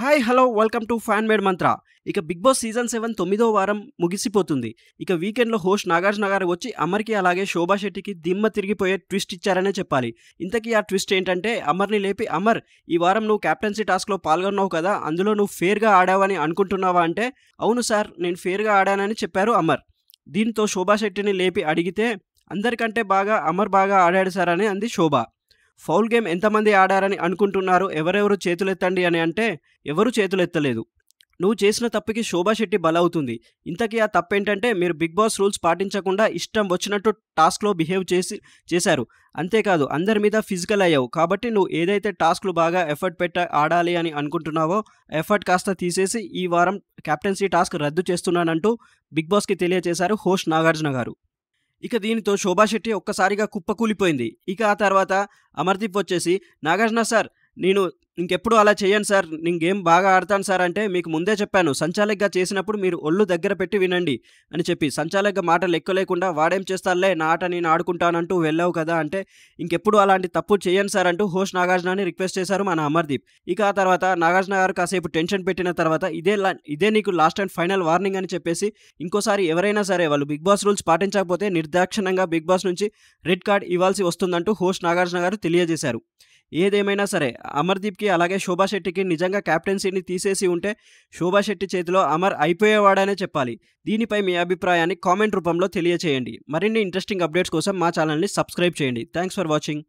hi hello welcome to fan made Mantra ఇక big boss season seven తొమ్మిదో వారం ముగిసిపోతుంది ఇక వీకెండ్లో హోస్ట్ నాగార్జున గారు వచ్చి అమర్కి అలాగే శోభా శెట్టికి దిమ్మ తిరిగిపోయే ట్విస్ట్ ఇచ్చారనే చెప్పాలి ఇంతకీ ఆ ట్విస్ట్ ఏంటంటే అమర్ని లేపి అమర్ ఈ వారం నువ్వు క్యాప్టెన్సీ టాస్క్లో పాల్గొన్నావు కదా అందులో నువ్వు ఫేర్గా ఆడావని అనుకుంటున్నావా అంటే అవును సార్ నేను ఫేర్గా ఆడానని చెప్పారు అమర్ దీంతో శోభా శెట్టిని లేపి అడిగితే అందరికంటే బాగా అమర్ బాగా ఆడాడు సార్ అని అంది శోభ ఫౌల్ గేమ్ ఎంతమంది ఆడారని అనుకుంటున్నారు ఎవరెవరు చేతులెత్తండి అని అంటే ఎవరు చేతులెత్తలేదు నువ్వు చేసిన తప్పుకి శోభా శెట్టి బలవుతుంది ఇంతకీ ఆ తప్పేంటంటే మీరు బిగ్ బాస్ రూల్స్ పాటించకుండా ఇష్టం వచ్చినట్టు టాస్క్లో బిహేవ్ చేసి చేశారు అంతేకాదు అందరి మీద ఫిజికల్ అయ్యావు కాబట్టి నువ్వు ఏదైతే టాస్క్లు బాగా ఎఫర్ట్ పెట్ట ఆడాలి అని అనుకుంటున్నావో ఎఫర్ట్ కాస్త తీసేసి ఈ వారం కెప్టెన్సీ టాస్క్ రద్దు చేస్తున్నానంటూ బిగ్ బాస్కి తెలియజేశారు హోష్ నాగార్జున గారు ఇక దీనితో శోభాశెట్టి ఒక్కసారిగా కుప్పకూలిపోయింది ఇక ఆ తర్వాత అమర్దీప్ వచ్చేసి నాగార్జున సార్ నేను ఇంకెప్పుడు అలా చేయండి సార్ నేను గేమ్ బాగా ఆడతాను సార్ అంటే మీకు ముందే చెప్పాను సంచాలకగా చేసినప్పుడు మీరు ఒళ్ళు దగ్గర పెట్టి వినండి అని చెప్పి సంచాలక్గా మాటలు ఎక్కువ లేకుండా వాడేం చేస్తానులే నా ఆట నేను ఆడుకుంటానంటూ వెళ్ళావు కదా అంటే ఇంకెప్పుడు అలాంటి తప్పు చేయను సార్ అంటూ హోస్ట్ నాగార్జునని రిక్వెస్ట్ చేశారు మన అమర్దీప్ ఇక ఆ తర్వాత నాగార్జున గారు కాసేపు టెన్షన్ పెట్టిన తర్వాత ఇదే ఇదే నీకు లాస్ట్ అండ్ ఫైనల్ వార్నింగ్ అని చెప్పేసి ఇంకోసారి ఎవరైనా సరే వాళ్ళు బిగ్ బాస్ రూల్స్ పాటించకపోతే నిర్దాక్షిణంగా బిగ్ బాస్ నుంచి రెడ్ కార్డ్ ఇవ్వాల్సి వస్తుందంటూ హోస్ట్ నాగార్జున గారు తెలియజేశారు ఏదేమైనా సరే అమర్దీప్కి అలాగే శోభా శెట్టికి నిజంగా క్యాప్టెన్సీని తీసేసి ఉంటే శోభా శెట్టి చేతిలో అమర్ అయిపోయేవాడనే చెప్పాలి దీనిపై మీ అభిప్రాయాన్ని కామెంట్ రూపంలో తెలియచేయండి మరిన్ని ఇంట్రెస్టింగ్ అప్డేట్స్ కోసం మా ఛానల్ని సబ్స్క్రైబ్ చేయండి థ్యాంక్స్ ఫర్ వాచింగ్